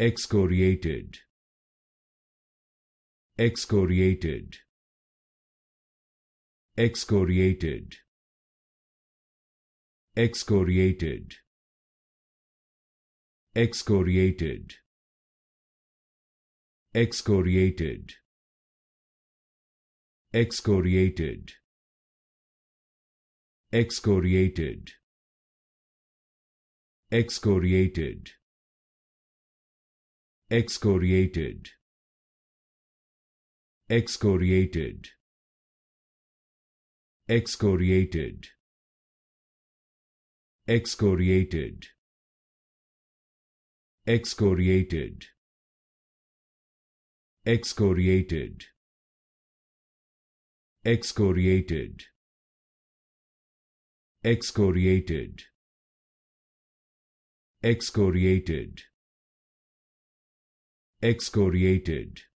excoriated excoriated excoriated excoriated excoriated excoriated excoriated excoriated excoriated excoriated excoriated excoriated excoriated excoriated excoriated excoriated excoriated excoriated excoriated